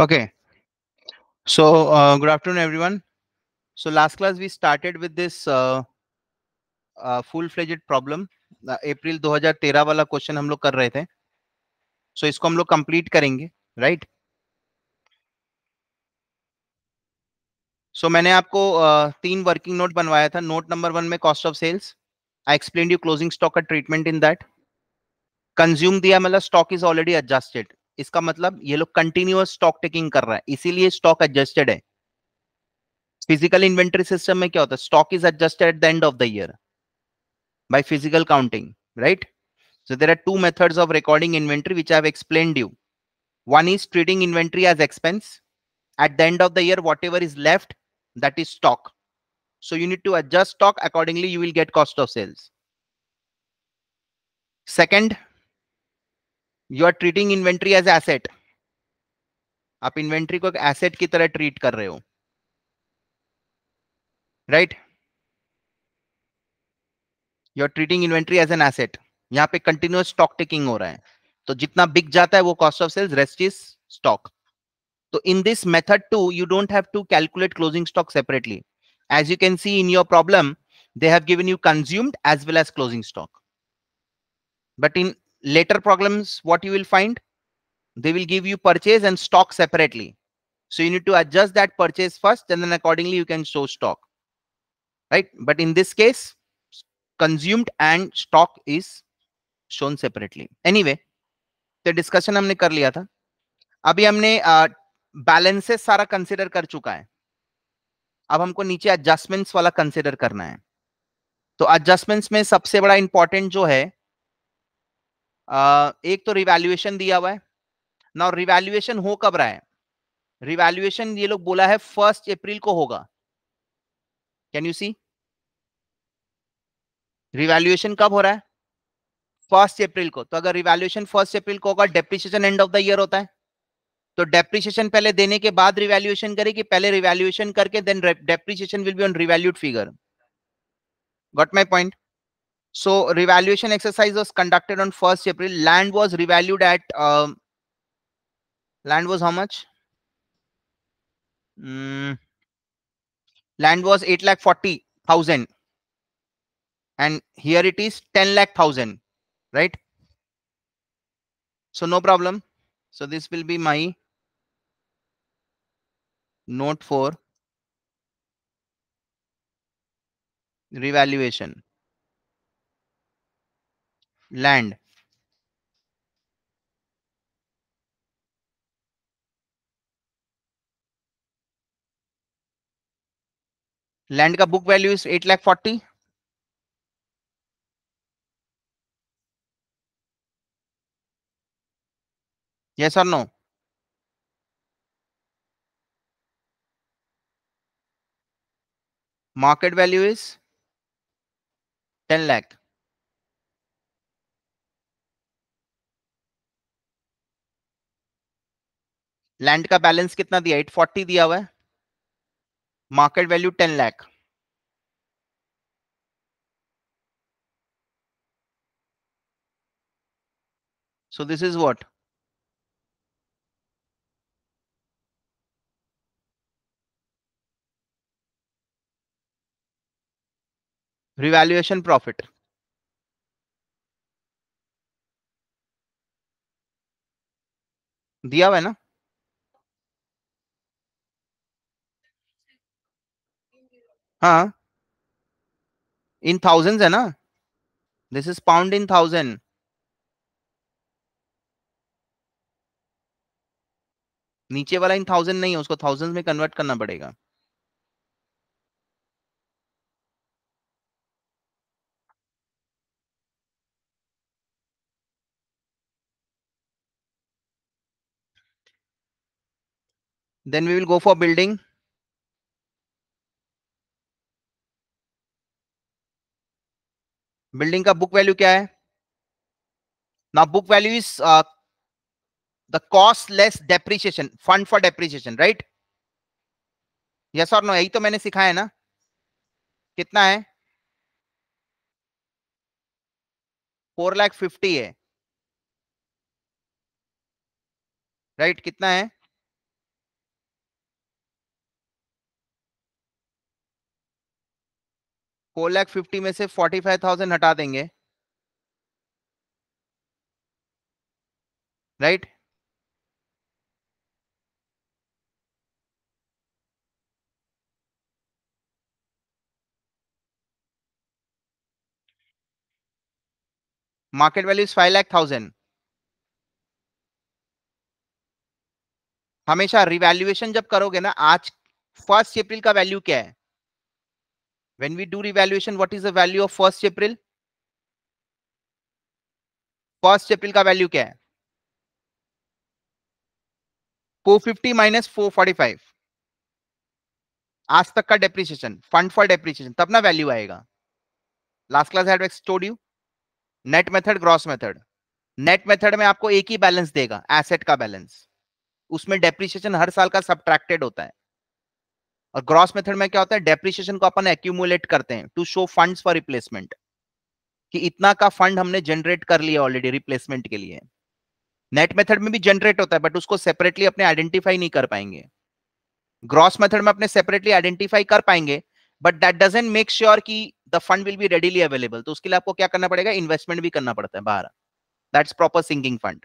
Okay, so uh, good afternoon, everyone. So last class we started with this uh, uh, full-fledged problem. April uh, 2013 वाला question हम लोग कर रहे थे सो so, इसको हम लोग कंप्लीट करेंगे राइट right? सो so, मैंने आपको uh, तीन वर्किंग नोट बनवाया था नोट नंबर वन में cost of sales I explain you closing stock का ट्रीटमेंट इन दैट कंज्यूम दिया मतलब स्टॉक इज ऑलरेडी एडजस्टेड इसका मतलब ये लोग कंटिन्यूअस स्टॉक टेकिंग कर रहा है इसीलिए स्टॉक एडजस्टेड है फिजिकल इन्वेंट्री सिस्टम में क्या होता है stock is adjusted at the end of the year by physical counting right so there are two methods of recording inventory which i have explained you one is treating inventory as expense at the end of the year whatever is left that is stock so you need to adjust stock accordingly you will get cost of sales second you are treating inventory as asset आप inventory को एक asset की तरह treat कर रहे हो right you are treating inventory as an asset यहां पे कंटिन्यूस स्टॉक टेकिंग हो रहा है तो जितना बिक जाता है वो cost of sales rest is stock तो in this method too you don't have to calculate closing stock separately as you can see in your problem they have given you consumed as well as closing stock but in later problems what you will find they will give you purchase and stock separately so you need to adjust that purchase first and then accordingly you can show stock right but in this case consumed and stock is shown separately anyway तो discussion हमने कर लिया था अभी हमने balances uh, सारा consider कर चुका है अब हमको नीचे एडजस्टमेंट्स वाला कंसीडर करना है तो एडजस्टमेंट्स में सबसे बड़ा इंपॉर्टेंट जो है एक तो रिवैल्युएशन दिया हुआ है ना रिवैल्युएशन हो कब रहा है रिवैल्युएशन ये लोग बोला है फर्स्ट अप्रैल को होगा कैन यू सी रिवैल्युएशन कब हो रहा है फर्स्ट अप्रैल को तो अगर रिवैल्युएशन फर्स्ट अप्रैल को होगा depreciation end of the year होता है तो डेप्रिसिएशन पहले देने के बाद रिवैल्युएशन करे कि पहले रिवैल्युएशन करके then depreciation will be on revalued figure got my point So revaluation exercise was conducted on 1st April. Land was revalued at um, land was how much? Mm, land was eight lakh forty thousand, and here it is ten lakh thousand, right? So no problem. So this will be my note for revaluation. Land land का book value is at lakh forty ये sir no market value is ten lakh land का balance कितना दिया at forty दिया हुआ है market value ten lakh so this is what revaluation profit दिया हुआ है ना हाँ इन थाउजेंड है ना this is pound in thousand नीचे वाला इन थाउजेंड नहीं है उसको थाउजेंड में कन्वर्ट करना पड़ेगा then we will go for building building का बुक वैल्यू क्या है ना book value is the cost less depreciation fund for depreciation right yes और नो यही तो मैंने सिखाया है ना कितना है फोर लैख फिफ्टी है राइट right, कितना है फोर लैख फिफ्टी में से फोर्टी फाइव थाउजेंड हटा देंगे right market value is five lakh thousand हमेशा रिवैल्यूएशन जब करोगे ना आज फर्स्ट अप्रैल का वैल्यू क्या है When we do revaluation, what is the value of first April? फर्स्ट april ka value kya hai 450 minus 445 आज तक का डेप्रिसिएशन फंड फॉर डेप्रिसिएशन तब ना वैल्यू आएगा last class had told you net method gross method net method में आपको एक ही बैलेंस देगा एसेट का बैलेंस उसमें डेप्रिसिएशन हर साल का सब्ट्रैक्टेड होता है और ग्रॉस मेथड में क्या होता है डेप्रिशिएशन को अपन एक्यूमुलेट करते हैं to show funds for replacement कि इतना का फंड हमने जनरेट कर लिया ऑलरेडी रिप्लेसमेंट के लिए नेट मेथड में भी जनरेट होता है बट उसको सेपरेटली अपने आइडेंटिफाई नहीं कर पाएंगे ग्रॉस मेथड में अपने सेपरेटली आइडेंटिफाई कर पाएंगे but that doesn't make sure की the fund will be readily available तो उसके लिए आपको क्या करना पड़ेगा इन्वेस्टमेंट भी करना पड़ता है बाहर that's proper sinking fund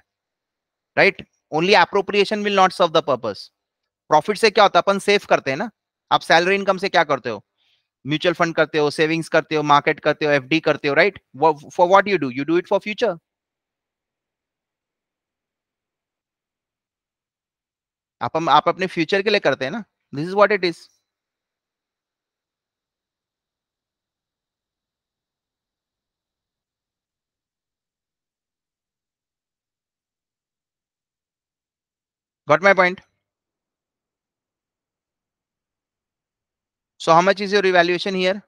right only appropriation will not serve the purpose profit से क्या होता है अपन सेव करते हैं ना आप सैलरी इनकम से क्या करते हो म्यूचुअल फंड करते हो सेविंग्स करते हो मार्केट करते हो एफडी करते हो right for what you do you do it for future आप हम आप अपने फ्यूचर के लिए करते हैं ना this is what it is got my point So how much is your evaluation here?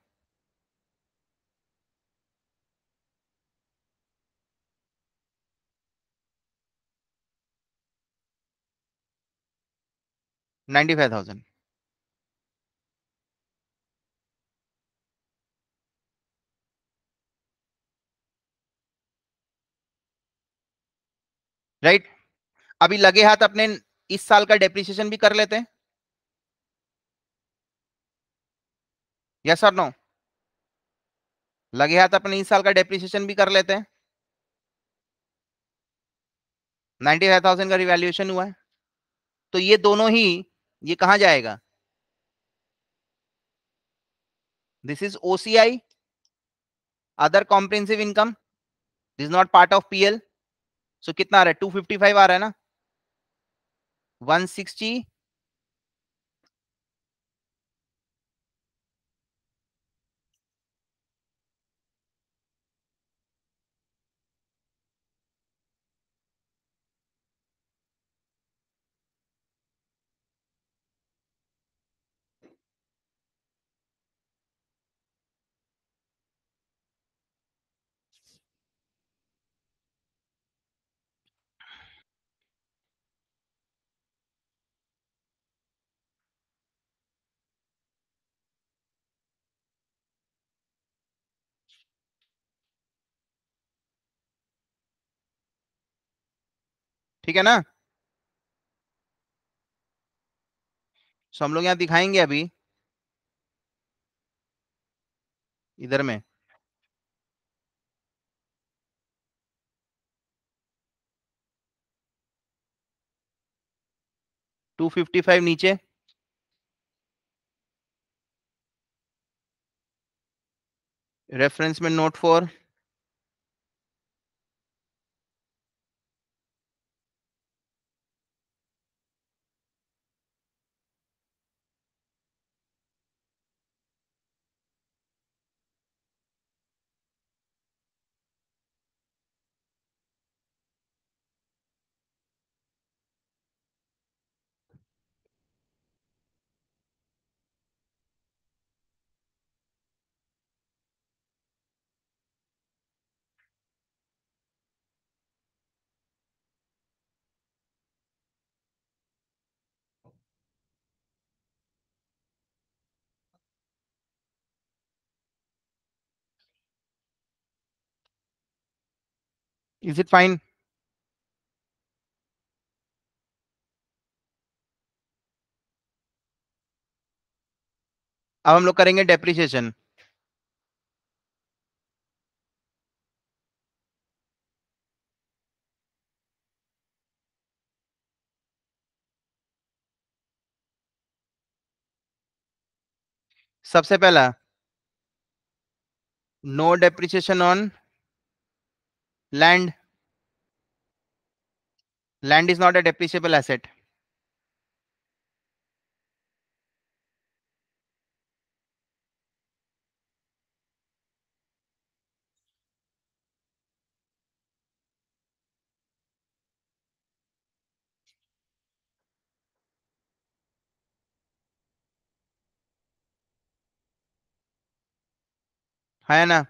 Ninety-five thousand. Right right? अभी लगे हाथ अपने इस साल का डेप्रिसिएशन भी कर लेते हैं यस और नो लगे हाथ अपने इस साल का डेप्रिसिएशन भी कर लेते हैं नाइन्टी फाइव थाउजेंड का रिवैल्यूएशन हुआ है तो ये दोनों ही ये कहा जाएगा this is OCI other comprehensive income this not part of PL so कितना आ रहा है टू फिफ्टी फाइव आ रहा है ना वन सिक्सटी ठीक है ना सो हम लोग यहां दिखाएंगे अभी इधर में टू फिफ्टी फाइव नीचे रेफरेंस में note for Is it fine? अब हम लोग करेंगे डेप्रिसिएशन सबसे पहला no depreciation on land land is not a depreciable asset है ना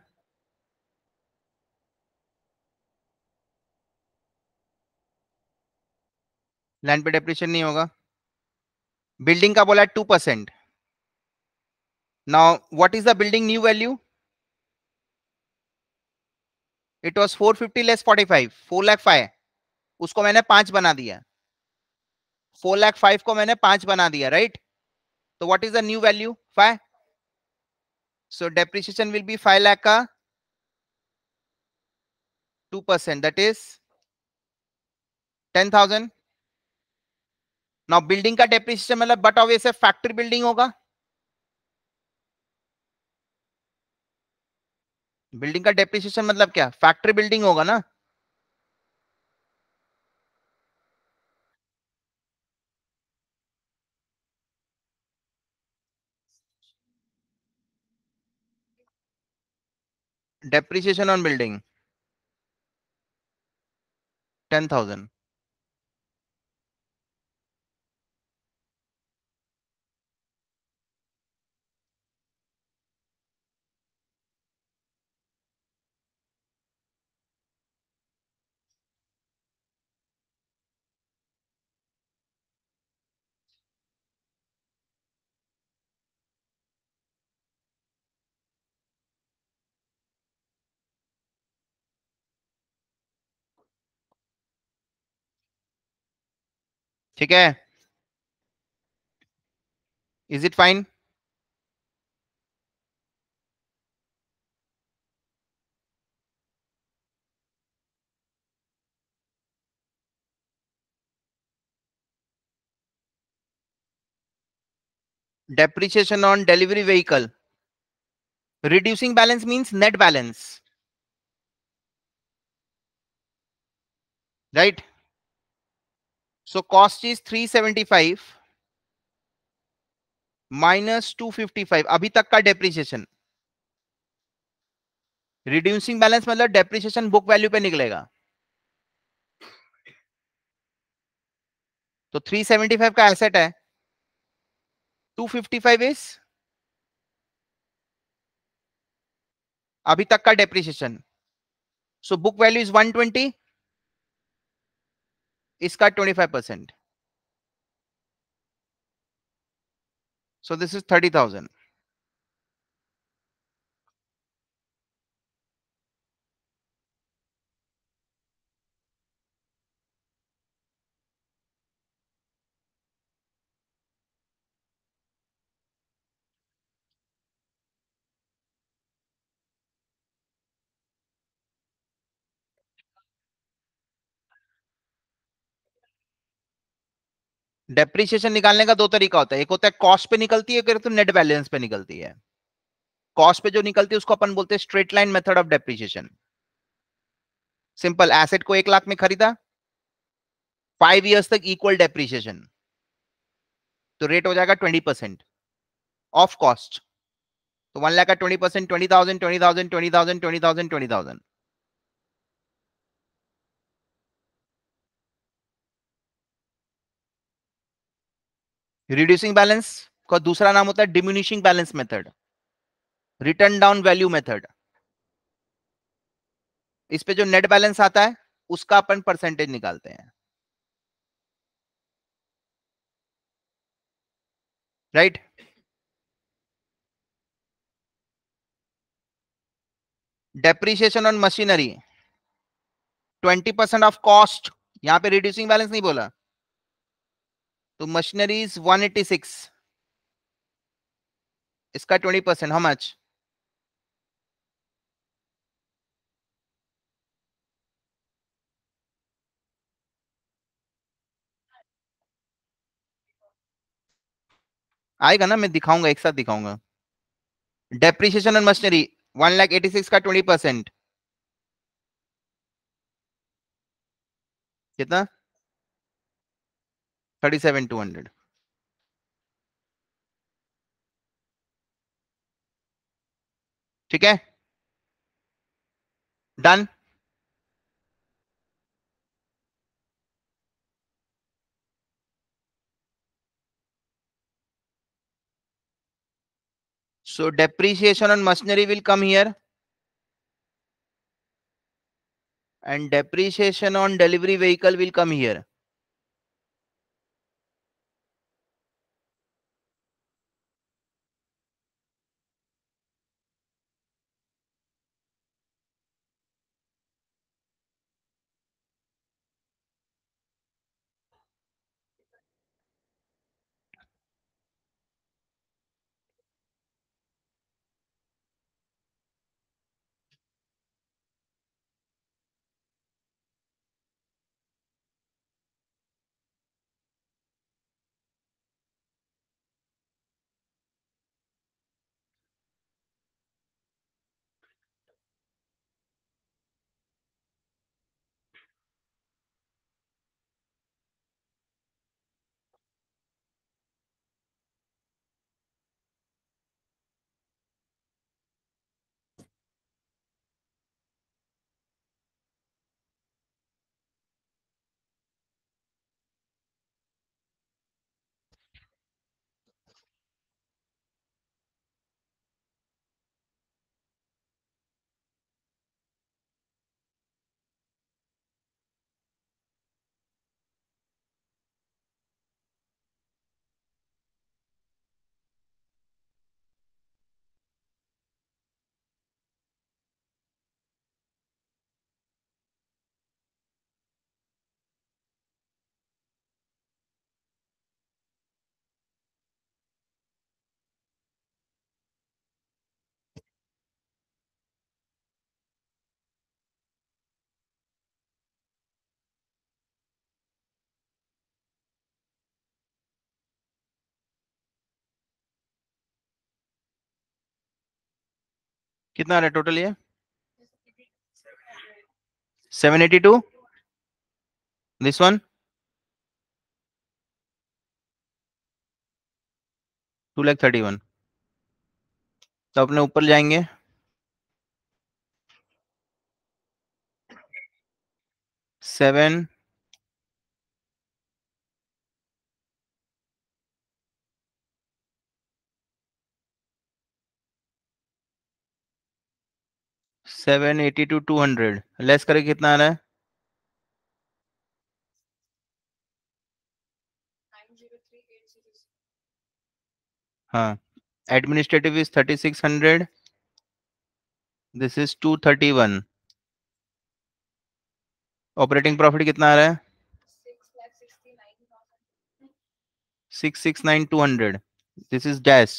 लैंड पे डेप्रिशन नहीं होगा बिल्डिंग का बोला two percent now what is the building new value it was 450 less 45 four lakh five उसको मैंने पांच बना दिया फोर लाख फाइव को मैंने पांच बना दिया राइट तो what is the new value five so depreciation will be five lakh का two percent that is ten thousand now building का डेप्रिसिएशन मतलब बट ऑब्वियस है फैक्ट्री बिल्डिंग होगा बिल्डिंग का डेप्रिसिएशन मतलब क्या फैक्ट्री बिल्डिंग होगा ना ऑन बिल्डिंग टेन थाउजेंड ठीक है is it fine depreciation on delivery vehicle reducing balance means net balance right So cost is 375 minus 255. अभी तक का depreciation. रिड्यूसिंग बैलेंस मतलब डेप्रीशिएशन बुक वैल्यू पे निकलेगा तो 375 का एसेट है 255 इज अभी तक का depreciation so book value is 120 इसका 25 percent so this is thirty thousand depreciation निकालने का दो तरीका होता है एक होता है कॉस्ट पे निकलती है तो नेट बैलेंस पे निकलती है कॉस्ट पे जो निकलती है उसको अपन बोलते हैं straight line method of depreciation simple asset को एक लाख में खरीदा फाइव इयर्स तक इक्वल डेप्रिसिएशन तो रेट हो जाएगा ट्वेंटी परसेंट ऑफ कॉस्ट तो वन लाख का twenty percent twenty thousand twenty thousand twenty thousand twenty thousand twenty thousand reducing balance का दूसरा नाम होता है diminishing balance method written down value method इस पे जो नेट बैलेंस आता है उसका अपन परसेंटेज निकालते हैं right depreciation on machinery twenty percent of cost यहां पे रिड्यूसिंग बैलेंस नहीं बोला तो मशीनरीज 186 इसका 20 परसेंट हाउ मच आएगा ना मैं दिखाऊंगा एक साथ दिखाऊंगा depreciation on machinery one lakh eighty six का ट्वेंटी परसेंट कितना 37200 ठीक है Done. so depreciation on machinery will come here and depreciation on delivery vehicle will come here कितना आ रहा है टोटल ये seven eighty two this one two lakh thirty one तो अपने ऊपर जाएंगे seven seven eighty two two hundred less करके कितना आ रहा है हाँ administrative is thirty six hundred this is two thirty one operating profit कितना आ रहा है six six nine two hundred this is dash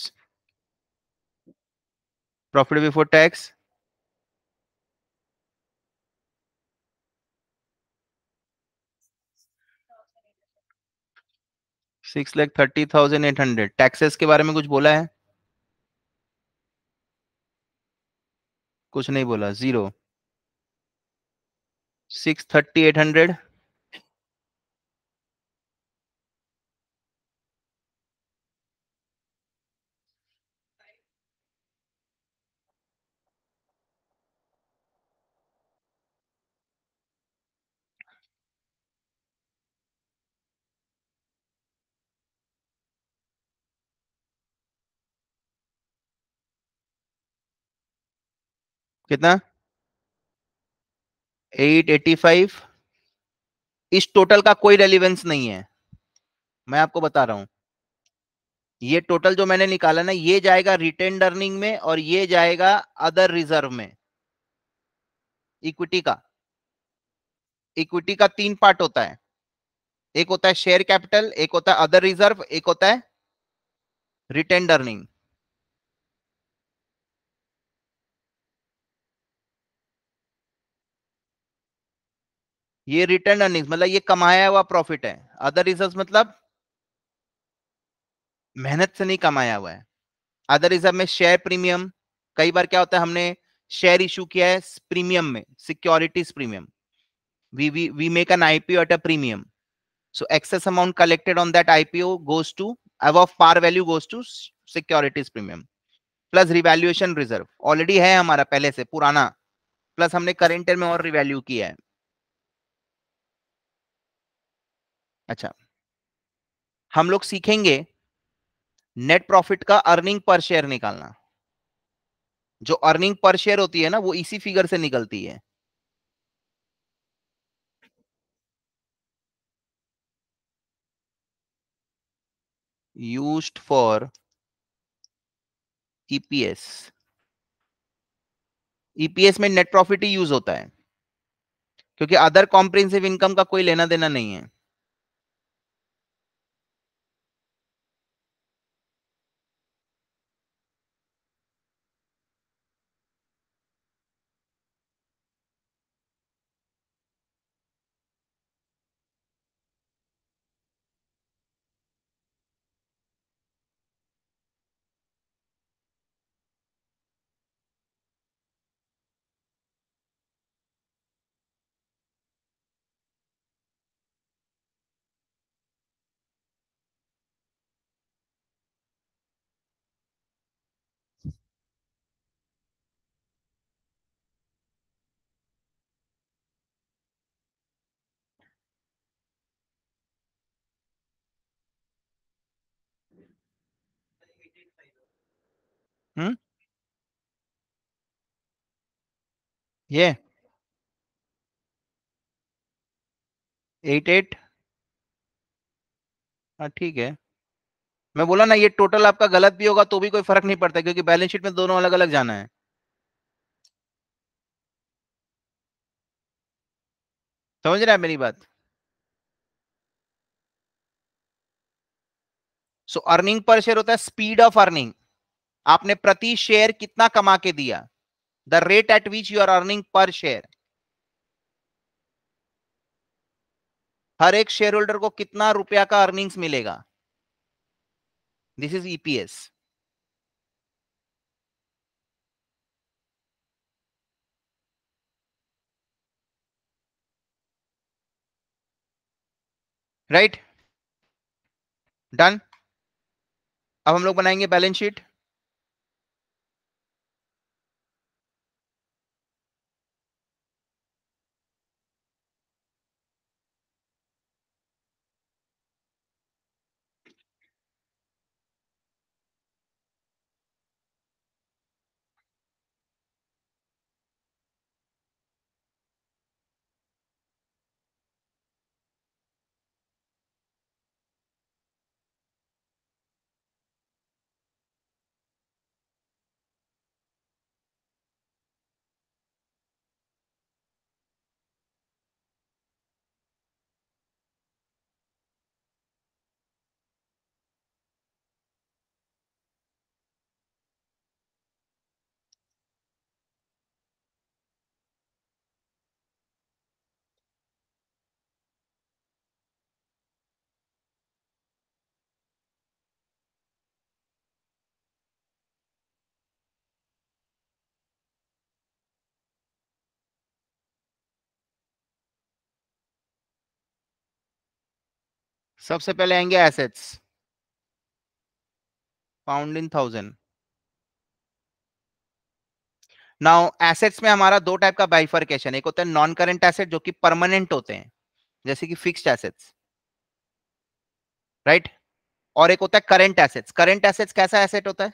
profit before tax six lakh thirty thousand eight hundred taxes के बारे में कुछ बोला है कुछ नहीं बोला zero six thirty eight hundred कितना 885 इस टोटल का कोई रेलिवेंस नहीं है मैं आपको बता रहा हूं ये टोटल जो मैंने निकाला ना ये जाएगा रिटेन अर्निंग में और ये जाएगा अदर रिजर्व में इक्विटी का इक्विटी का तीन पार्ट होता है एक होता है शेयर कैपिटल एक होता है अदर रिजर्व एक होता है रिटेन अर्निंग ये रिटर्न अर्निंग मतलब ये कमाया हुआ प्रॉफिट है अदर रिजर्व मतलब मेहनत से नहीं कमाया हुआ है अदर रिजर्व में शेयर प्रीमियम कई बार क्या होता है हमने शेयर इशू किया है प्रीमियम में securities premium we we we make an IPO at a premium so excess amount collected on that IPO goes to अब par value goes to securities premium plus revaluation reserve already है हमारा पहले से पुराना plus हमने current में और revalue किया है अच्छा हम लोग सीखेंगे नेट प्रॉफिट का अर्निंग पर शेयर निकालना जो अर्निंग पर शेयर होती है ना वो इसी फिगर से निकलती है यूज्ड फॉर ईपीएस ईपीएस में नेट प्रॉफिट ही यूज होता है क्योंकि अदर कॉम्प्रिहेंसिव इनकम का कोई लेना देना नहीं है Hmm? Yeah. एट हाँ ठीक है मैं बोला ना ये टोटल आपका गलत भी होगा तो भी कोई फर्क नहीं पड़ता क्योंकि बैलेंस शीट में दोनों अलग अलग जाना है समझ रहे हैं मेरी बात सो अर्निंग पर शेयर होता है स्पीड ऑफ अर्निंग आपने प्रति शेयर कितना कमा के दिया the rate at which you are earning per share हर एक शेयर होल्डर को कितना रुपया का अर्निंग्स मिलेगा this is EPS right done अब हम लोग बनाएंगे बैलेंस शीट सबसे पहले आएंगे assets pound in thousand now assets में हमारा दो टाइप का बाइफरकेशन एक होता है नॉन करेंट एसेट जो कि परमानेंट होते हैं जैसे कि फिक्स्ड एसेट्स राइट और एक होता है करेंट एसेट्स करेंट एसेट्स कैसा एसेट होता है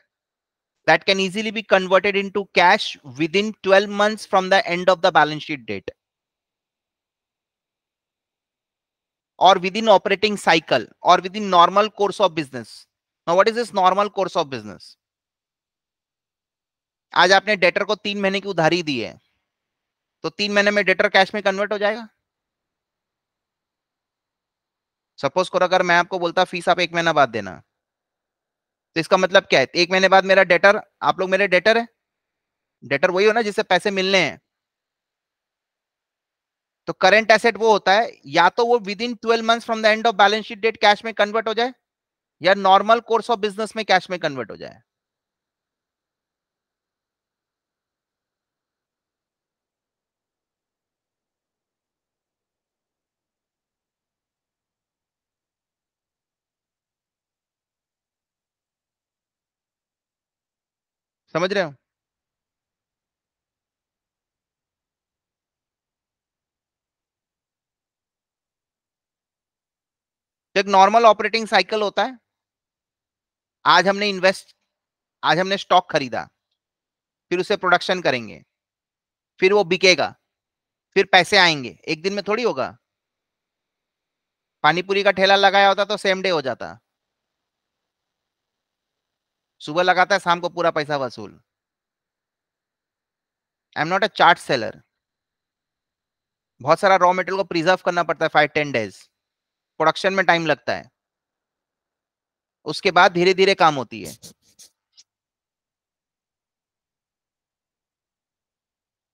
that can easily be converted into cash within twelve months from the end of the balance sheet date or within operating cycle or within normal course of business. Now what is this normal course of business? आज आपने debtor को तीन महीने की उधारी दी है तो तीन महीने में डेटर कैश में कन्वर्ट हो जाएगा सपोज करो अगर मैं आपको बोलता फीस आप एक महीना बाद देना तो इसका मतलब क्या है एक महीने बाद मेरा डेटर आप लोग मेरे डेटर है डेटर वही हो ना जिससे पैसे मिलने हैं तो करंट एसेट वो होता है या तो वो within twelve month from the end of balance sheet date cash में कन्वर्ट हो जाए या नॉर्मल कोर्स ऑफ बिजनेस में कैश में कन्वर्ट हो जाए समझ रहे हो तो एक नॉर्मल ऑपरेटिंग साइकिल होता है आज हमने इन्वेस्ट आज हमने स्टॉक खरीदा फिर उसे प्रोडक्शन करेंगे फिर वो बिकेगा फिर पैसे आएंगे एक दिन में थोड़ी होगा पानीपुरी का ठेला लगाया होता तो सेम डे हो जाता सुबह लगाता है शाम को पूरा पैसा वसूल I am not a chart seller बहुत सारा रॉ मेटेरियल को प्रिजर्व करना पड़ता है फाइव टेन डेज प्रोडक्शन में टाइम लगता है उसके बाद धीरे धीरे काम होती है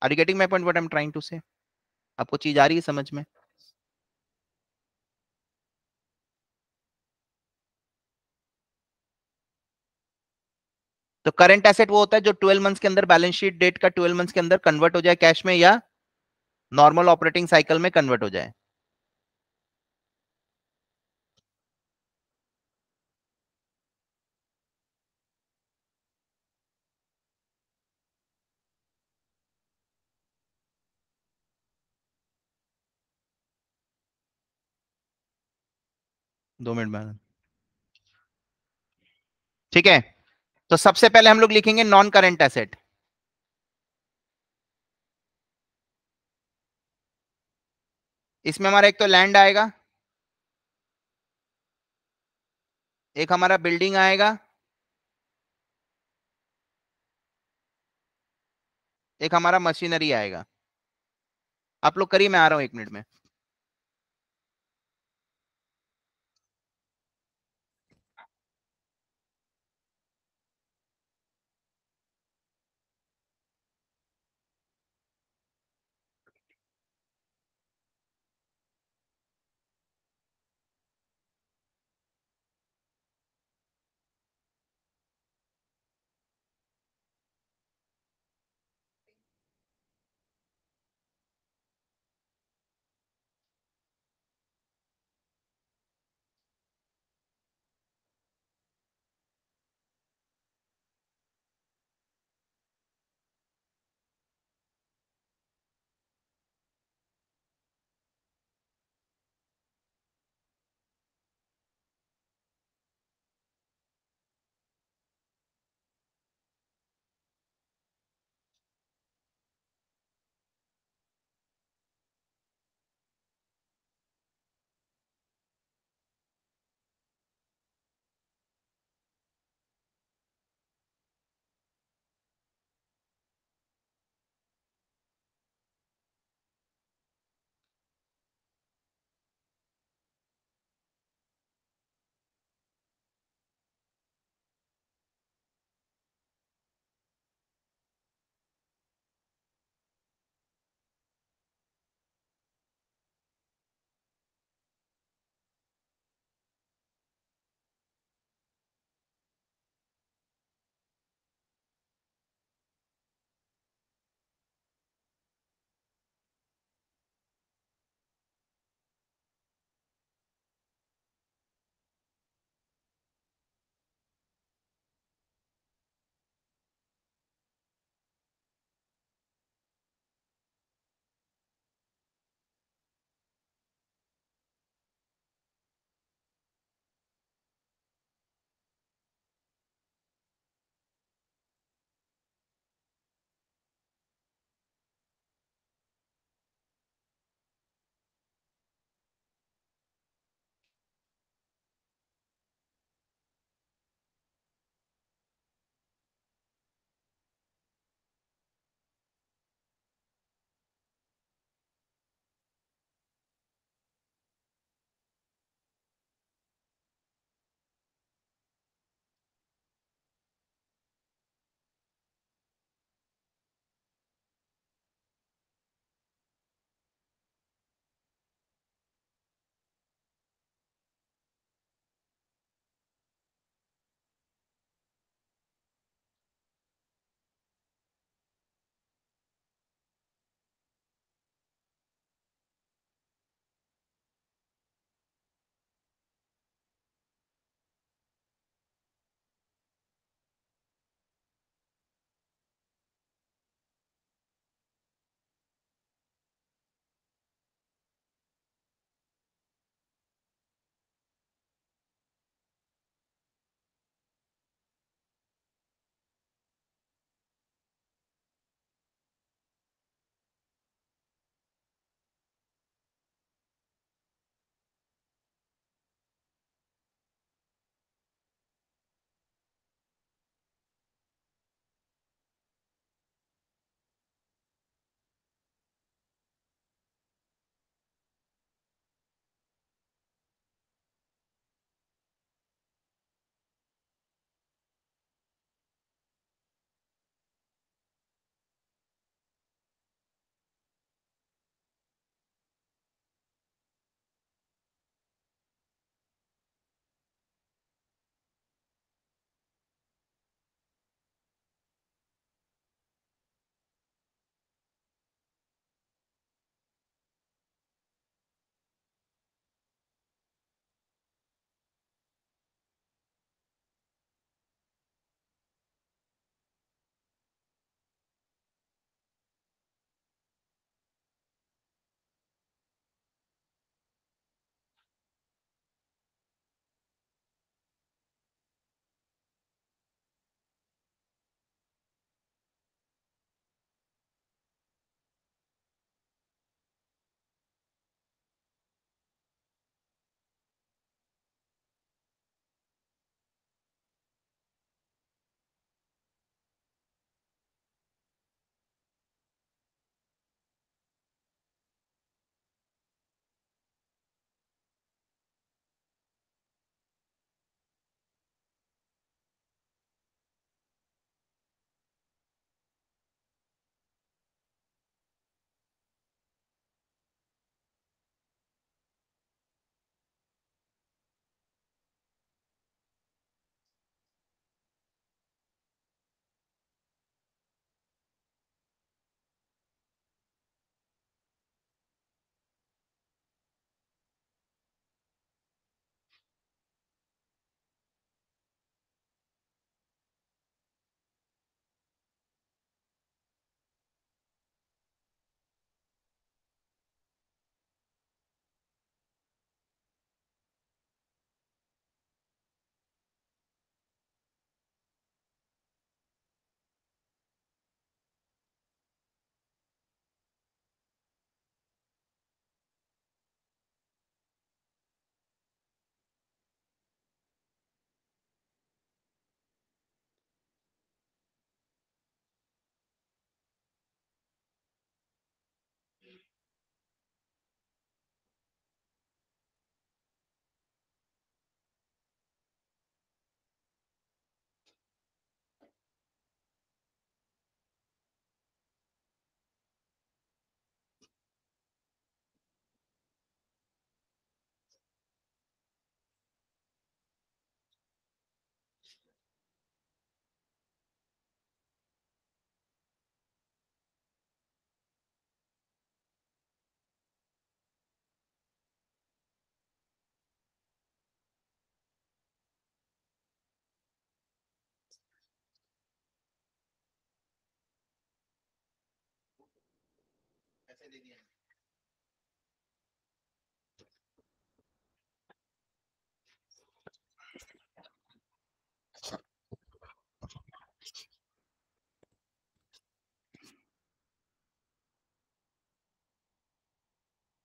are you getting my point what I am trying to say आपको चीज आ रही है समझ में तो करंट एसेट वो होता है जो 12 मंथ्स के अंदर बैलेंस शीट डेट का 12 मंथ्स के अंदर कन्वर्ट हो जाए कैश में या नॉर्मल ऑपरेटिंग साइकिल में कन्वर्ट हो जाए दो मिनट बाद ठीक है तो सबसे पहले हम लोग लिखेंगे नॉन करेंट एसेट इसमें हमारा एक तो लैंड आएगा एक हमारा बिल्डिंग आएगा एक हमारा मशीनरी आएगा आप लोग करिए मैं आ रहा हूं एक मिनट में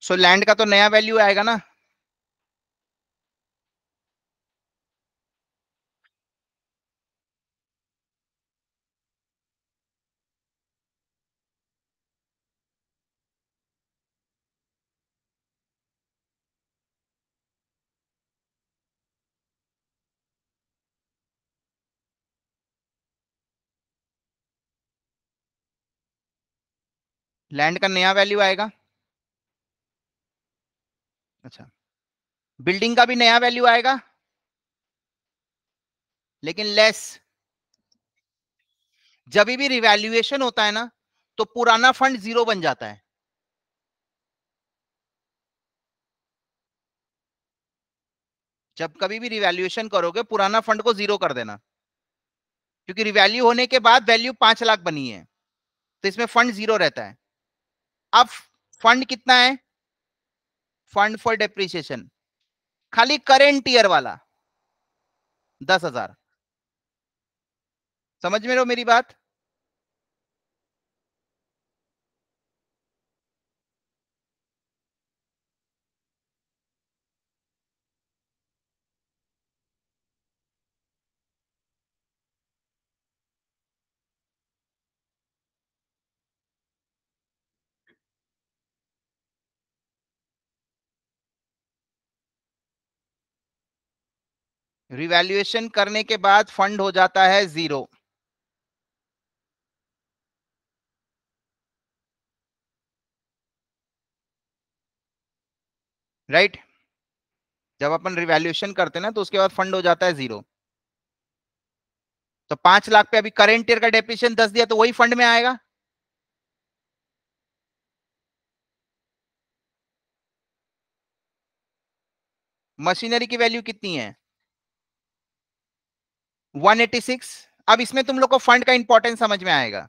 सो so, लैंड का तो नया वैल्यू आएगा ना लैंड का नया वैल्यू आएगा अच्छा बिल्डिंग का भी नया वैल्यू आएगा लेकिन लेस जब भी रिवैल्यूएशन होता है ना तो पुराना फंड जीरो बन जाता है जब कभी भी रिवैल्यूएशन करोगे पुराना फंड को जीरो कर देना क्योंकि रिवैल्यू होने के बाद वैल्यू पांच लाख बनी है तो इसमें फंड जीरो रहता है अब फंड कितना है फंड फॉर डेप्रिसिएशन खाली करेंट ईयर वाला दस हजार समझ में रहो मेरी बात रिवैल्यूएशन करने के बाद फंड हो जाता है जीरो राइट right? जब अपन रिवैल्यूएशन करते हैं ना तो उसके बाद फंड हो जाता है जीरो तो पांच लाख पे अभी करेंट ईयर का डेप्रिशन दस दिया तो वही फंड में आएगा मशीनरी की वैल्यू कितनी है 186 अब इसमें तुम लोग को फंड का इंपॉर्टेंस समझ में आएगा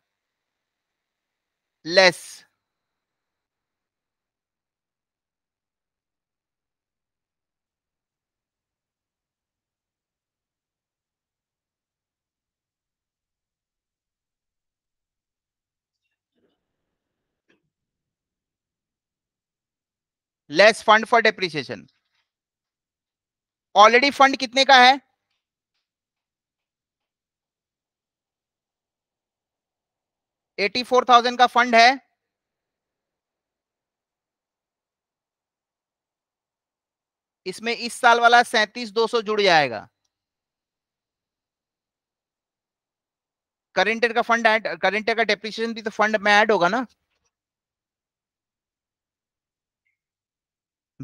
less less fund for depreciation already fund कितने का है एटी फोर थाउजेंड का फंड है इसमें इस साल वाला सैतीस दो सौ जुड़ जाएगा करेंट ईयर का फंड ऐड करेंट ईयर का डेप्रिसिएशन भी तो फंड में ऐड होगा ना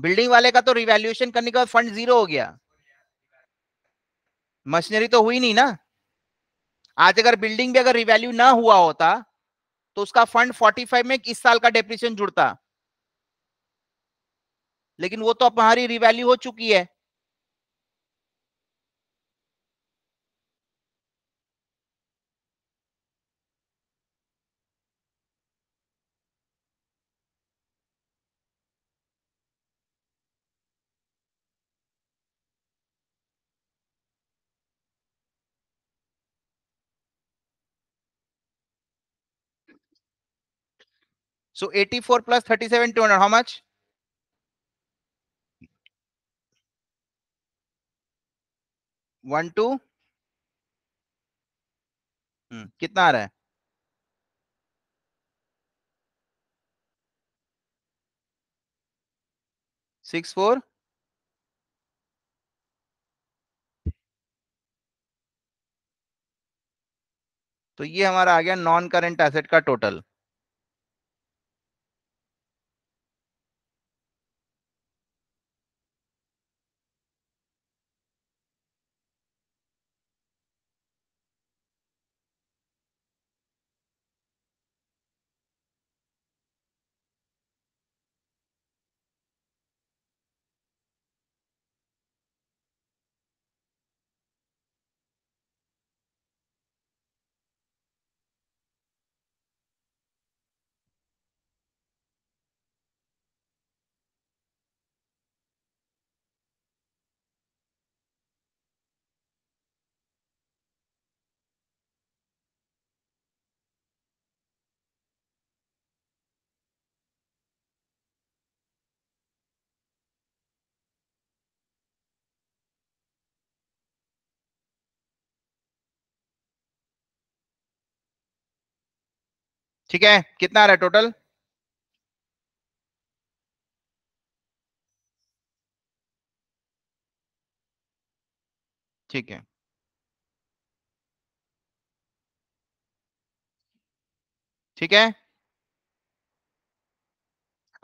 बिल्डिंग वाले का तो रिवैल्यूएशन करने के बाद फंड जीरो हो गया मशीनरी तो हुई नहीं ना आज अगर बिल्डिंग भी अगर रिवैल्यू ना हुआ होता तो उसका फंड 45 में किस साल का डेप्रिशन जुड़ता लेकिन वो तो हमारी रिवैल्यू हो चुकी है So 84 plus 37, 200, how much? One, two. Hmm. Kitna आ रहा है सिक्स फोर तो ये हमारा आ गया नॉन करंट एसेट का टोटल ठीक है कितना आ रहा है टोटल ठीक है ठीक है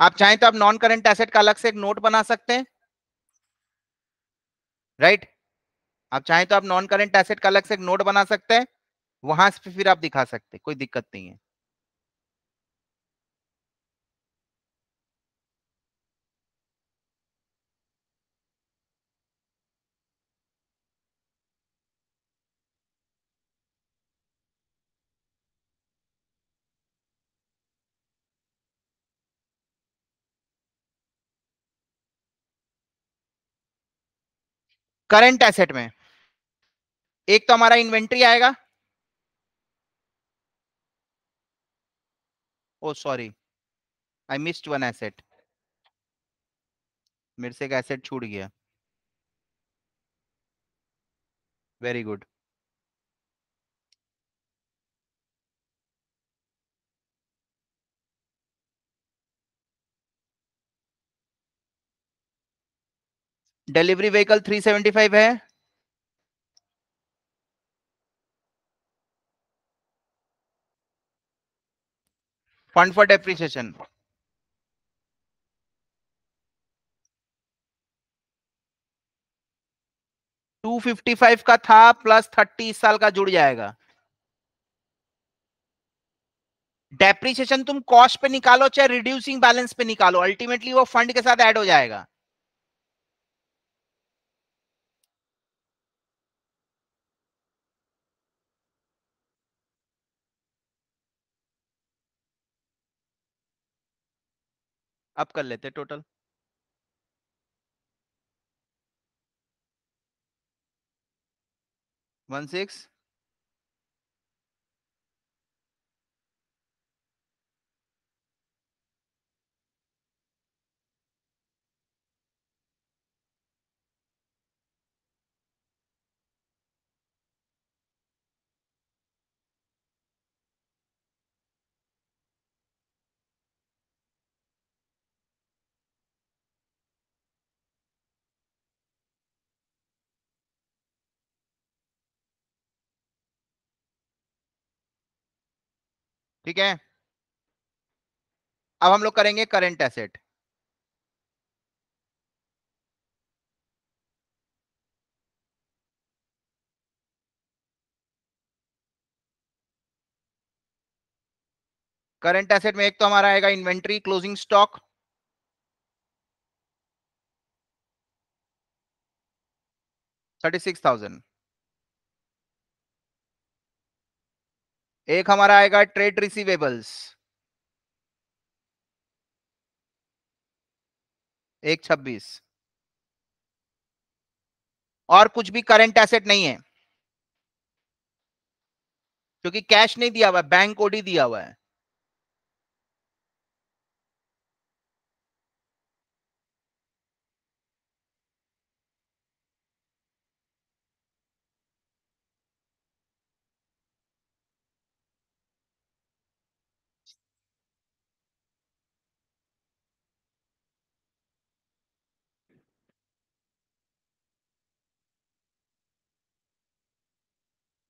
आप चाहें तो आप नॉन करंट एसेट का अलग से एक नोट बना सकते हैं राइट right? आप चाहें तो आप नॉन करंट एसेट का अलग से एक नोट बना सकते हैं वहां से फिर आप दिखा सकते हैं कोई दिक्कत नहीं है करंट एसेट में एक तो हमारा इन्वेंट्री आएगा oh sorry I missed one asset मेरे से एक एसेट छूट गया वेरी गुड डिलीवरी व्हीकल 375 है fund for depreciation two fifty five का था प्लस थर्टी इस साल का जुड़ जाएगा डेप्रिसिएशन तुम कॉस्ट पे निकालो चाहे रिड्यूसिंग बैलेंस पे निकालो अल्टीमेटली वो फंड के साथ ऐड हो जाएगा अब कर लेते टोटल वन सिक्स ठीक है अब हम लोग करेंगे करंट एसेट करंट एसेट में एक तो हमारा आएगा inventory closing stock thirty six thousand एक हमारा आएगा ट्रेड रिसीवेबल्स एक छब्बीस और कुछ भी करंट एसेट नहीं है क्योंकि कैश नहीं दिया हुआ है बैंक ओडी दिया हुआ है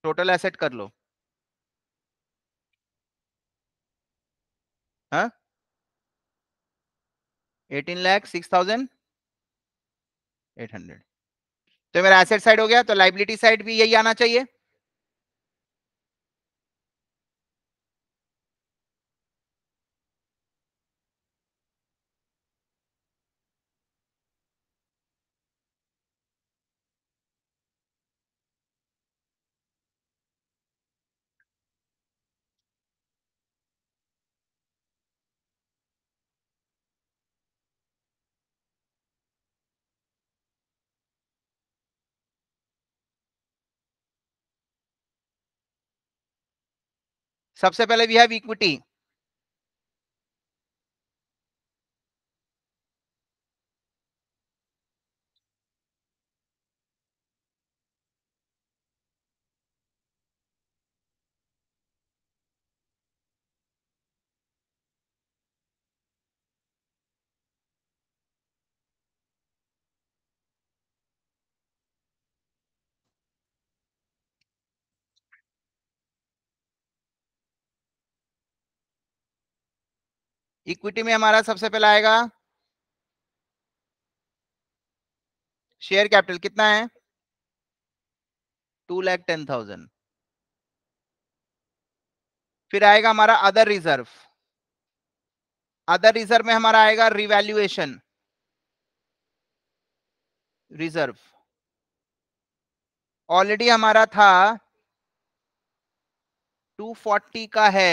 टोटल एसेट कर लो हाँ eighteen lakh six thousand eight hundred तो मेरा एसेट साइड हो गया तो लाइबिलिटी साइड भी यही आना चाहिए सबसे पहले वी हैव इक्विटी इक्विटी में हमारा सबसे पहला आएगा शेयर कैपिटल कितना है टू लैख टेन थाउजेंड फिर आएगा हमारा अदर रिजर्व अदर रिजर्व में हमारा आएगा रिवैल्यूएशन रिजर्व ऑलरेडी हमारा था 240 का है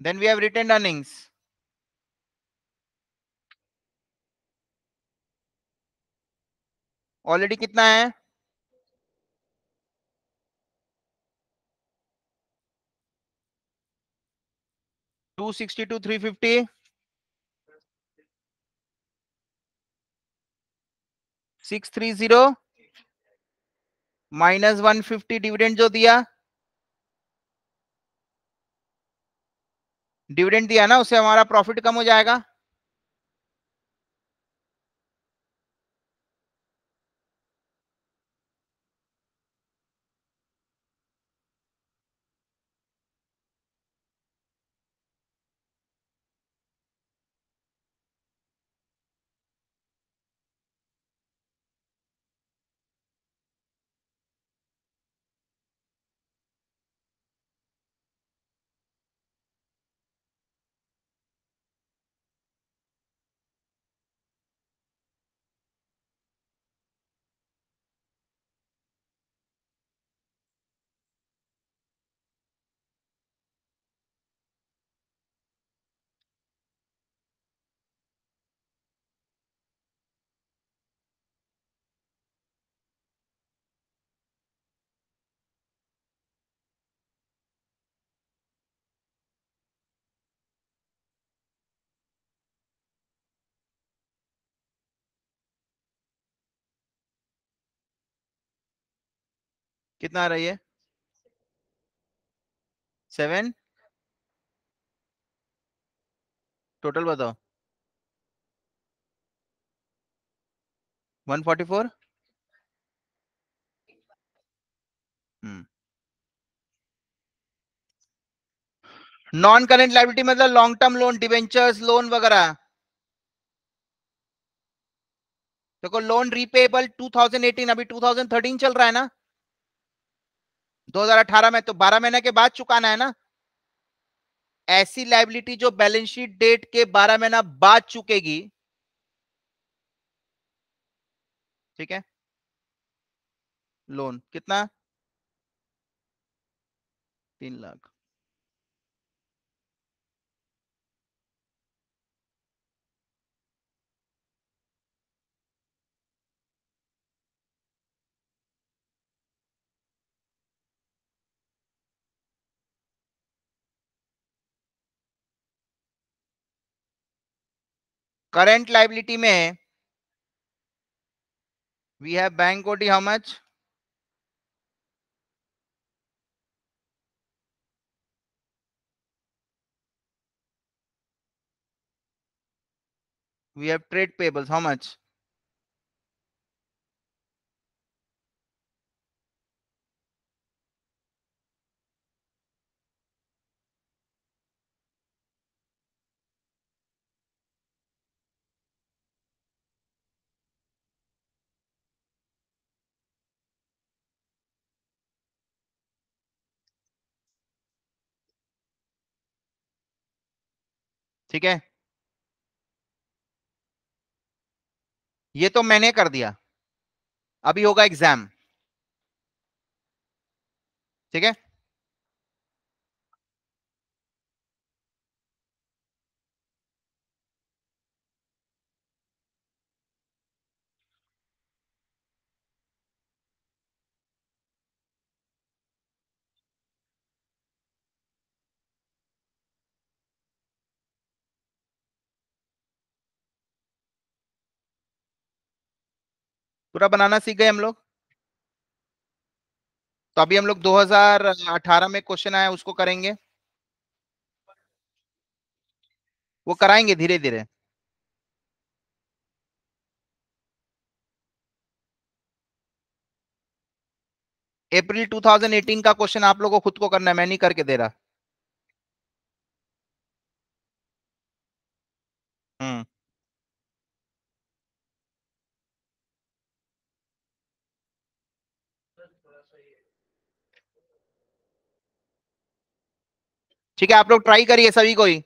Then we have retained earnings. Already कितना है two sixty two three fifty six three zero minus one fifty dividend जो दिया डिविडेंड दिया ना उससे हमारा प्रॉफिट कम हो जाएगा कितना आ रही है सेवन टोटल बताओ one forty four non current liability मतलब long term loan debentures loan वगैरह देखो लोन रीपेबल 2018 अभी 2013 चल रहा है ना 2018 में तो 12 महीने के बाद चुकाना है ना ऐसी लाइबिलिटी जो बैलेंस शीट डेट के 12 महीना बाद चुकेगी ठीक है लोन कितना तीन लाख current liability में we have bank OD how much? We have trade payables how much? ठीक है ये तो मैंने कर दिया अभी होगा एग्जाम ठीक है पूरा बनाना सीख गए हम लोग तो अभी हम लोग 2018 में क्वेश्चन आया उसको करेंगे वो कराएंगे धीरे धीरे अप्रैल 2018 का क्वेश्चन आप लोगों को खुद को करना है मैं नहीं करके दे रहा हम्म ठीक है आप लोग ट्राई करिए सभी को ही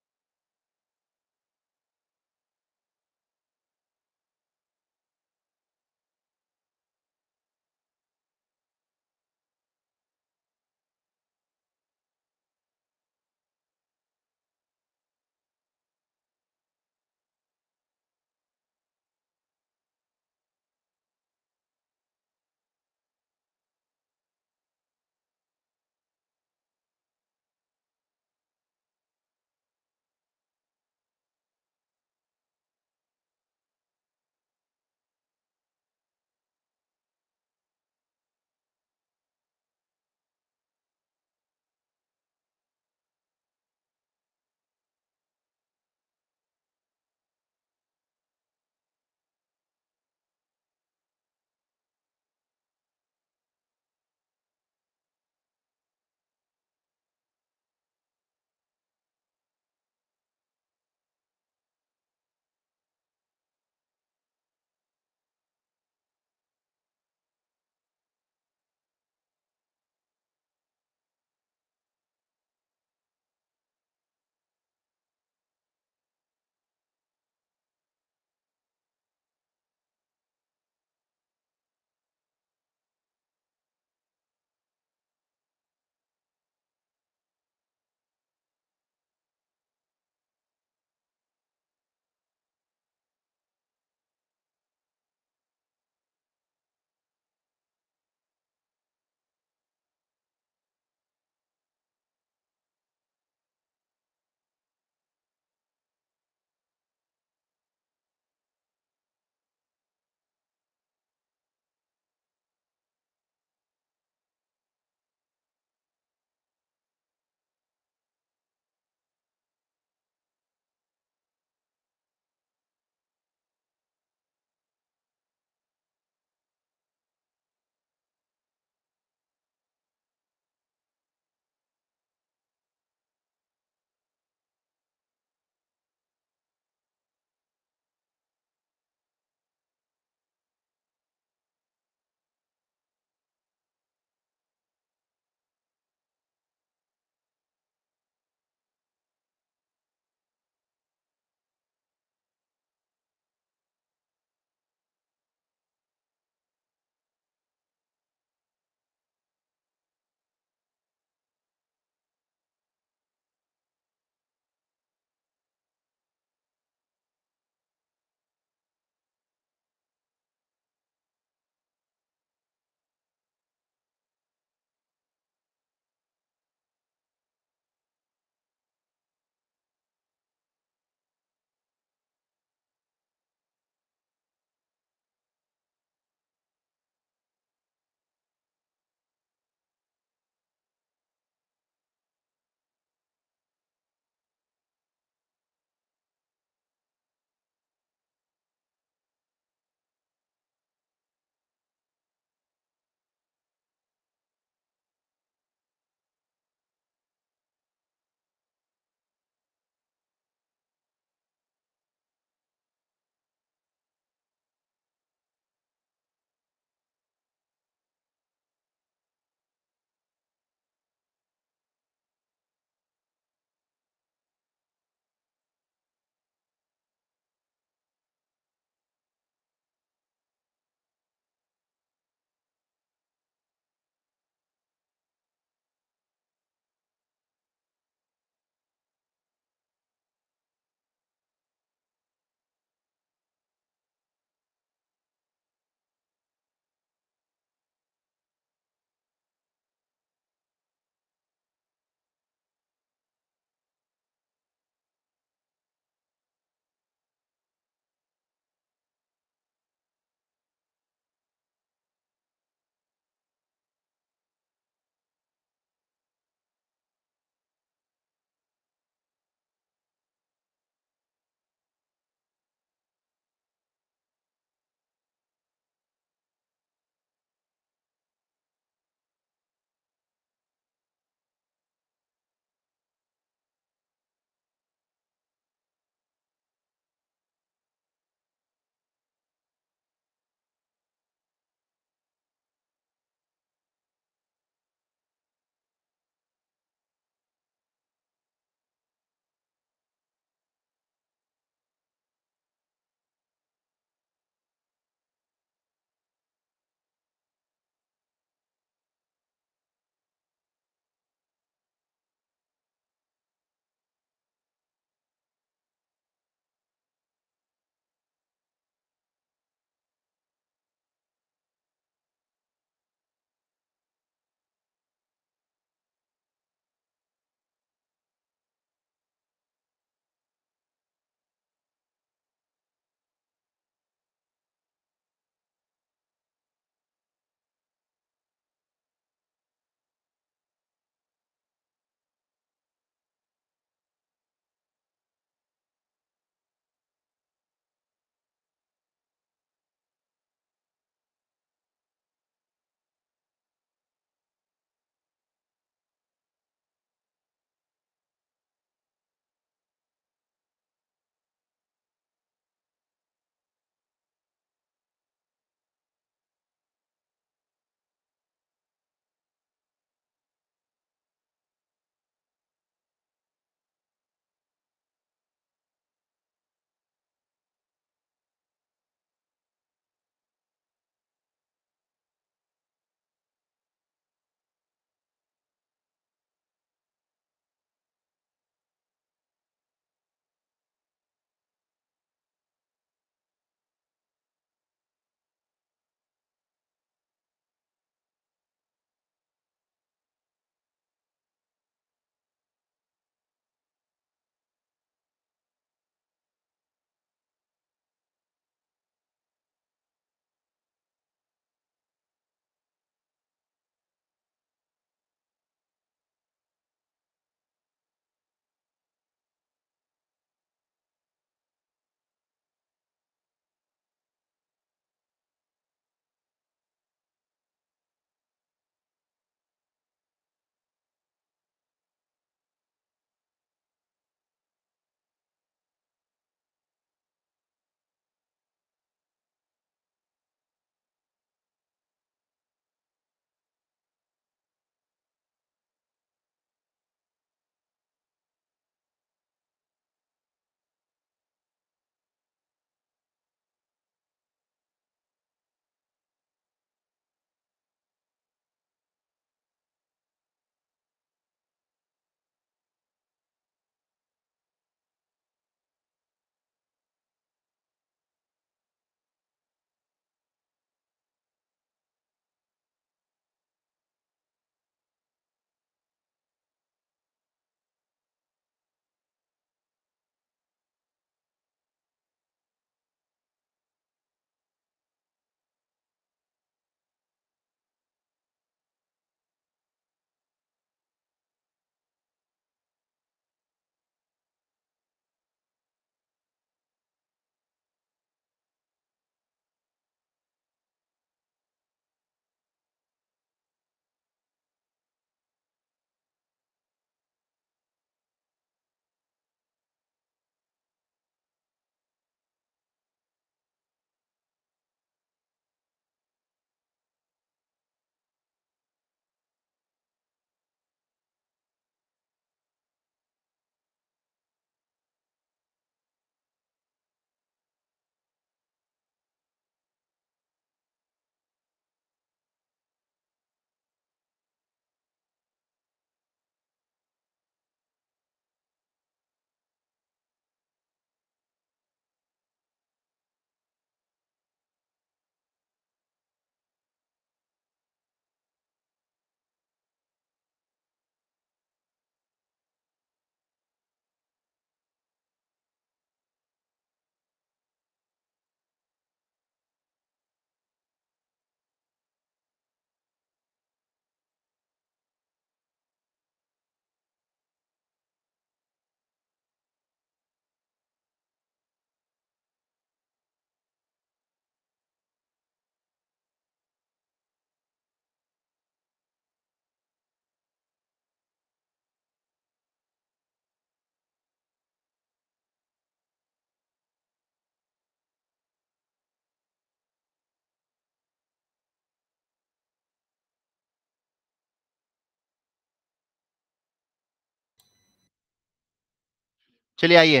चलिए आइए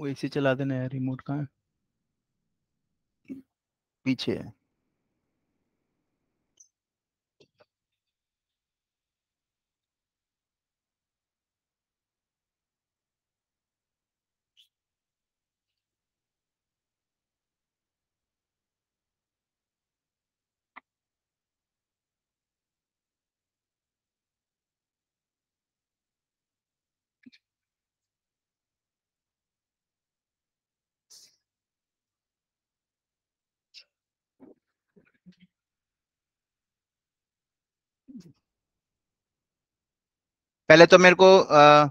वो एसी चला देना है रिमोट का पीछे है पहले तो मेरे को आ,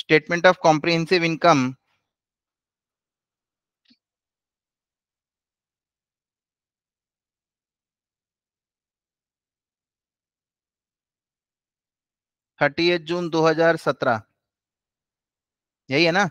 statement of comprehensive income thirty eight June दो हजार सत्रह यही है ना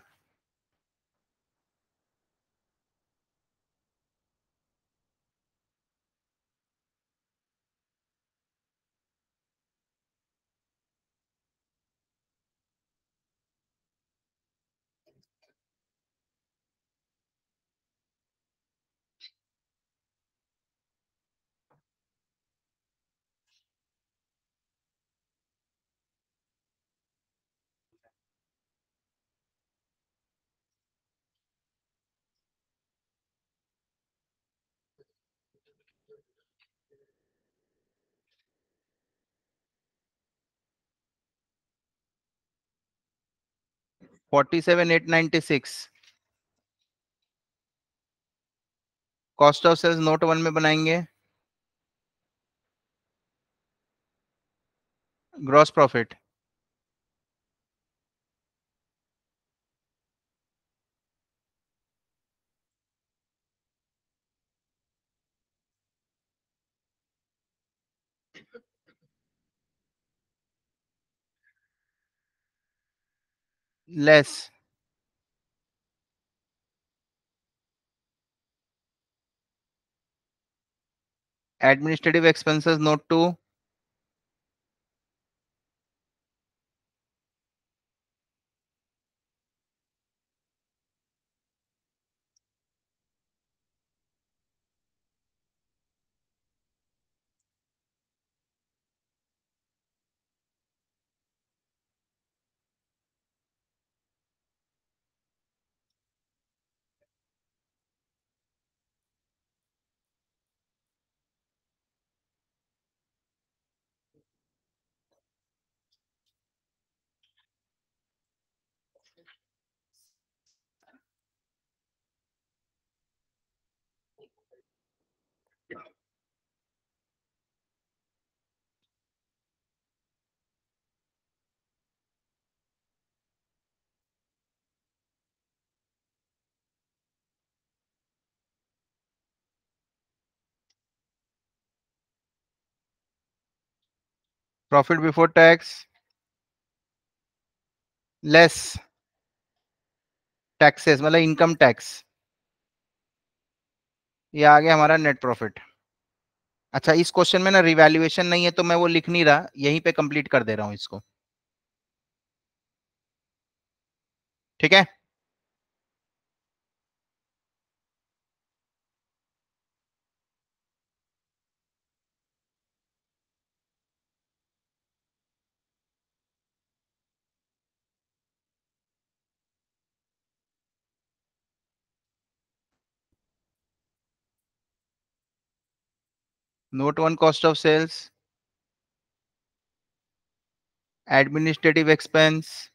47,896 cost of sales note one में बनाएंगे gross profit less administrative expenses note 2 Profit before tax less taxes, well, income tax. ये आ गया हमारा नेट प्रॉफिट अच्छा इस क्वेश्चन में ना रिवैल्यूएशन नहीं है तो मैं वो लिख नहीं रहा यहीं पे कंप्लीट कर दे रहा हूँ इसको ठीक है Note 1 cost of sales, administrative expense,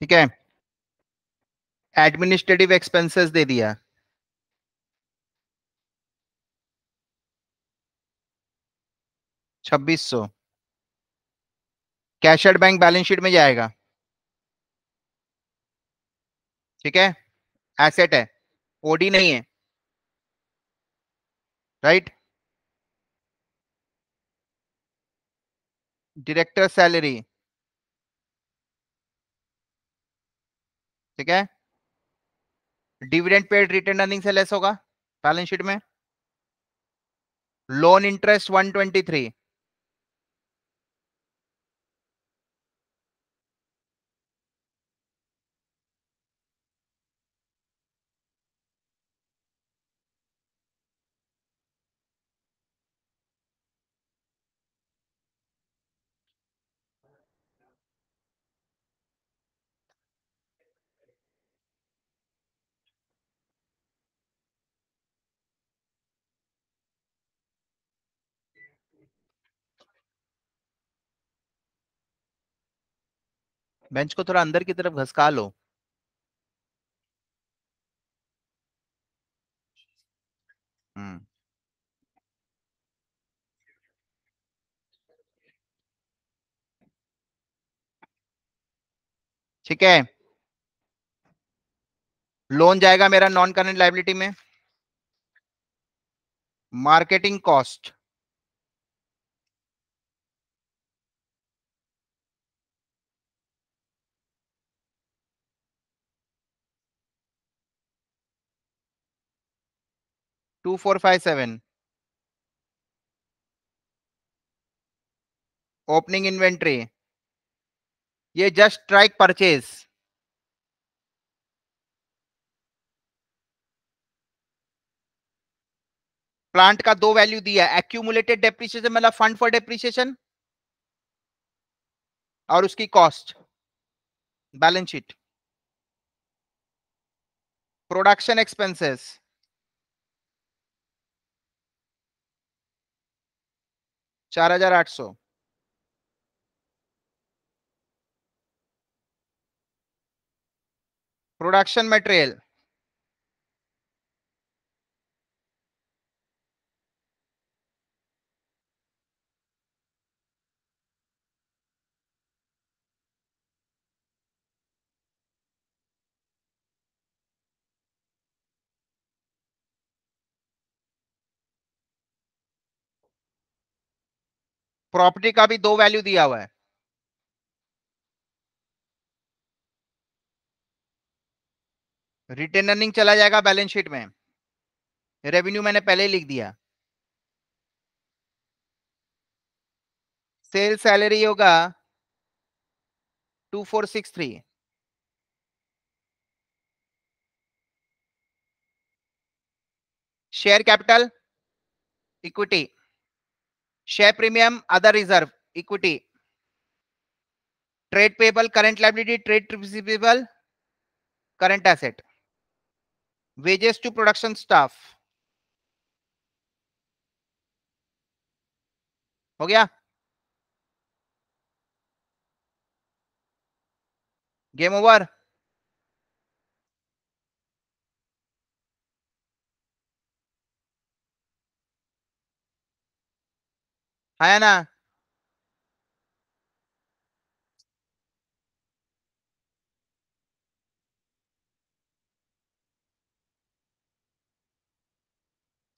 ठीक है एडमिनिस्ट्रेटिव एक्सपेंसेस दे दिया छब्बीस सौ cash at bank balance sheet में जाएगा ठीक है एसेट है ओडी नहीं है राइट डायरेक्टर सैलरी ठीक है डिविडेंड पेड रिटर्न अर्निंग से लेस होगा बैलेंस शीट में लोन इंटरेस्ट 123 बेंच को थोड़ा अंदर की तरफ घसका लो हम्म ठीक है लोन जाएगा मेरा नॉन करेंट लाइबिलिटी में marketing cost two four five seven opening inventory ये जस्ट स्ट्राइक परचेज प्लांट का दो वैल्यू दिया एक्यूमुलेटेड डेप्रीशिएशन मतलब फंड फॉर डेप्रिशिएशन और उसकी cost balance sheet production expenses चार हजार आठ सौ प्रोडक्शन मटेरियल प्रॉपर्टी का भी दो वैल्यू दिया हुआ है रिटेन अर्निंग चला जाएगा बैलेंस शीट में रेवेन्यू मैंने पहले ही लिख दिया सेल सैलरी होगा two four six three share capital equity share premium other reserve equity trade payable current liability trade receivable current asset wages to production staff हो गया गेम ओवर है ना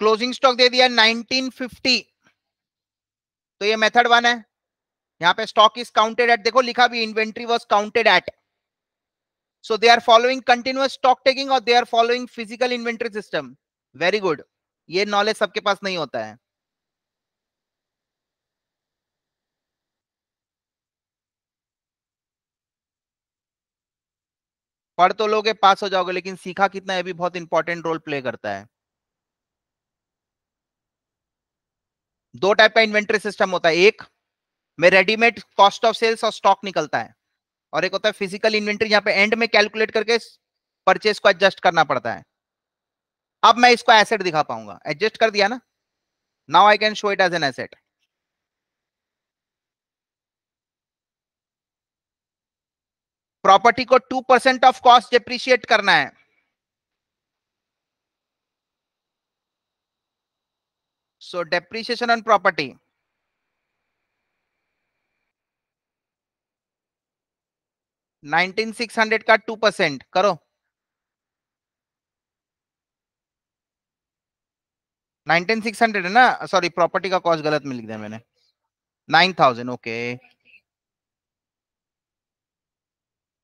क्लोजिंग स्टॉक दे दिया 1950 तो ये मेथड वन है यहां पे स्टॉक इज काउंटेड एट देखो लिखा भी inventory was counted at so they are following continuous stock taking और they are following physical inventory system very good ये नॉलेज सबके पास नहीं होता है पढ़ तो लोगे पास हो जाओगे लेकिन सीखा कितना है भी बहुत इंपॉर्टेंट रोल प्ले करता है दो टाइप का इन्वेंट्री सिस्टम होता है एक में रेडीमेड कॉस्ट ऑफ सेल्स और स्टॉक निकलता है और एक होता है फिजिकल इन्वेंट्री जहां पे एंड में कैलकुलेट करके परचेज को एडजस्ट करना पड़ता है अब मैं इसको एसेट दिखा पाऊंगा एडजस्ट कर दिया ना now I can show it as an asset property को two percent of cost depreciate करना है so depreciation on property nineteen six hundred का टू परसेंट करो नाइनटीन सिक्स हंड्रेड है ना सॉरी प्रॉपर्टी का कॉस्ट गलत में लिख दिया मैंने नाइन थाउजेंड ओके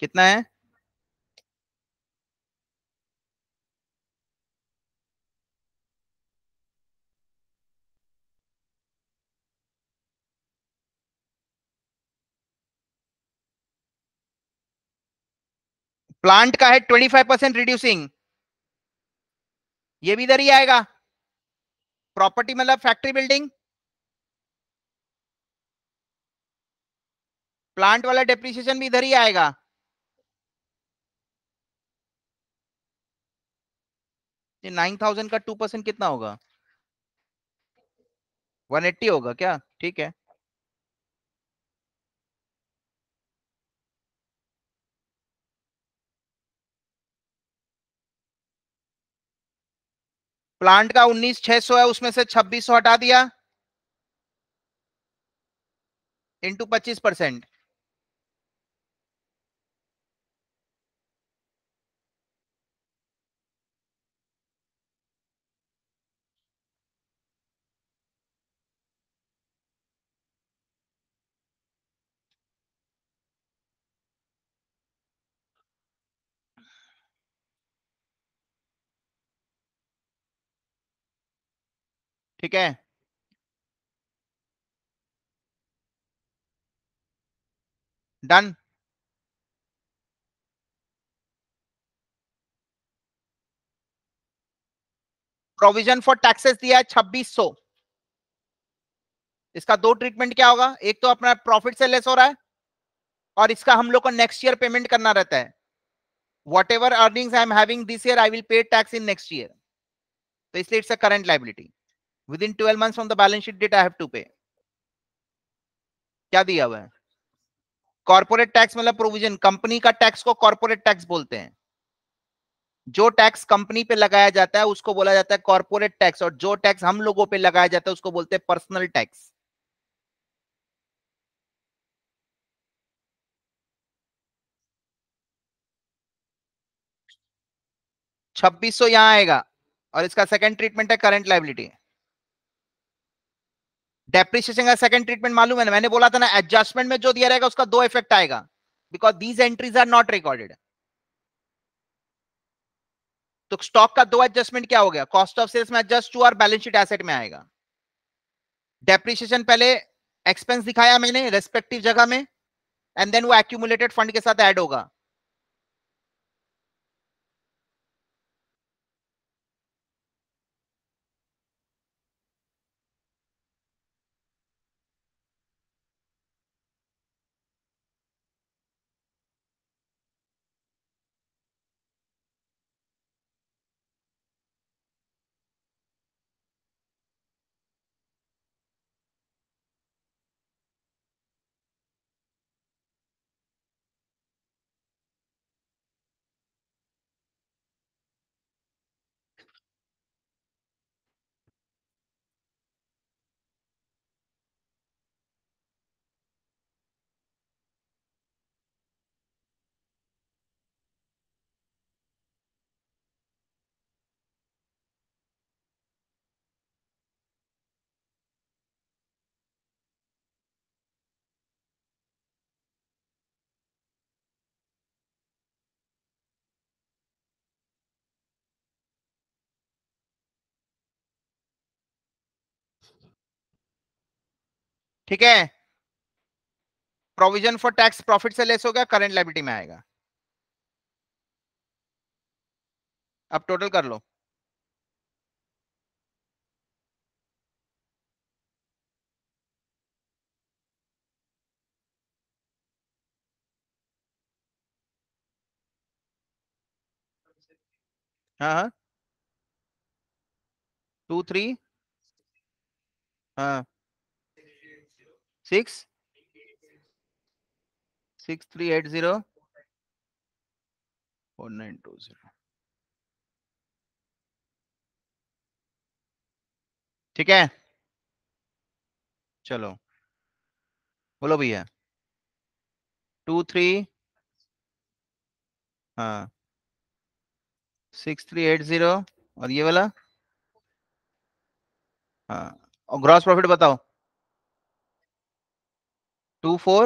कितना है प्लांट का है ट्वेंटी फाइव परसेंट रिड्यूसिंग ये भी इधर ही आएगा प्रॉपर्टी मतलब फैक्ट्री बिल्डिंग प्लांट वाला डेप्रिसिएशन भी इधर ही आएगा नाइन थाउजेंड का टू परसेंट कितना होगा वन एट्टी होगा क्या ठीक है प्लांट का उन्नीस छह सौ है उसमें से छब्बीस सौ हटा दिया इंटू पच्चीस परसेंट ठीक है डन प्रोविजन फॉर टैक्सेस दिया है छब्बीस सौ इसका दो ट्रीटमेंट क्या होगा एक तो अपना प्रॉफिट से लेस हो रहा है और इसका हम लोग को नेक्स्ट ईयर पेमेंट करना रहता है whatever earnings I am having this year I will pay tax in next year तो इसलिए it's a current liability within 12 months from the balance sheet date i have to pay क्या दिया हुआ है corporate tax मतलब provision company का tax को corporate tax बोलते हैं जो टैक्स कंपनी पे लगाया जाता है उसको बोला जाता है कॉर्पोरेट टैक्स और जो टैक्स हम लोगों पे लगाया जाता है उसको बोलते हैं पर्सनल टैक्स छब्बीस सौ यहां आएगा और इसका सेकंड ट्रीटमेंट है करंट लाइबिलिटी डेप्रिशिएशन का सेकंड ट्रीटमेंट मालूम है ना मैंने बोला था ना एडजस्टमेंट में जो दिया रहेगा उसका दो इफेक्ट आएगा because these entries are not recorded तो स्टॉक का दो एडजस्टमेंट क्या हो गया कॉस्ट ऑफ सेल्स में एडजस्ट हुआ और बैलेंस शीट एसेट में आएगा डेप्रिशिएशन पहले एक्सपेंस दिखाया मैंने रेस्पेक्टिव जगह में एंड देन वो एक्यूमुलेटेड फंड के साथ ऐड होगा ठीक है प्रोविजन फॉर टैक्स प्रॉफिट से लेस हो गया करंट लाइबिलिटी में आएगा अब टोटल कर लो हाँ हाँ टू थ्री हाँ six six three eight zero four nine two zero ठीक है चलो बोलो भैया टू थ्री हाँ सिक्स थ्री एट जीरो और ये वाला हाँ और ग्रॉस प्रॉफिट बताओ two four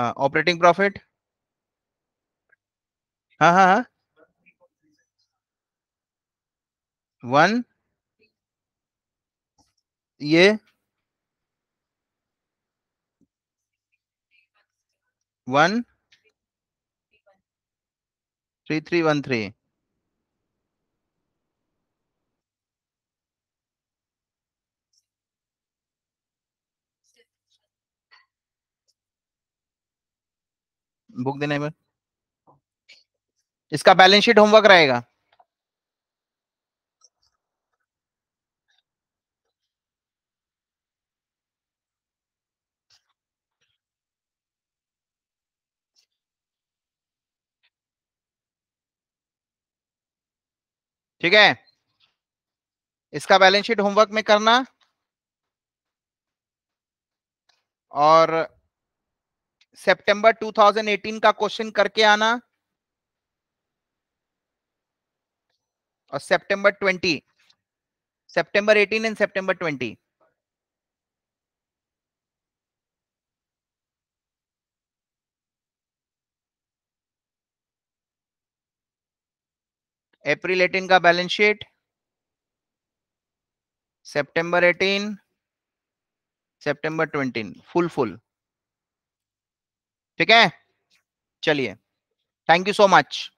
uh, operating profit uh -huh. one Yeah. one three three one three book देने में इसका बैलेंस शीट होमवर्क रहेगा ठीक है इसका बैलेंस शीट होमवर्क में करना और सितंबर 2018 का क्वेश्चन करके आना और सितंबर 20 सितंबर 18 एंड सितंबर 20 अप्रैल 18 का बैलेंस शीट सितंबर 18 सितंबर 20 फुल फुल ठीक है चलिए थैंक यू सो मच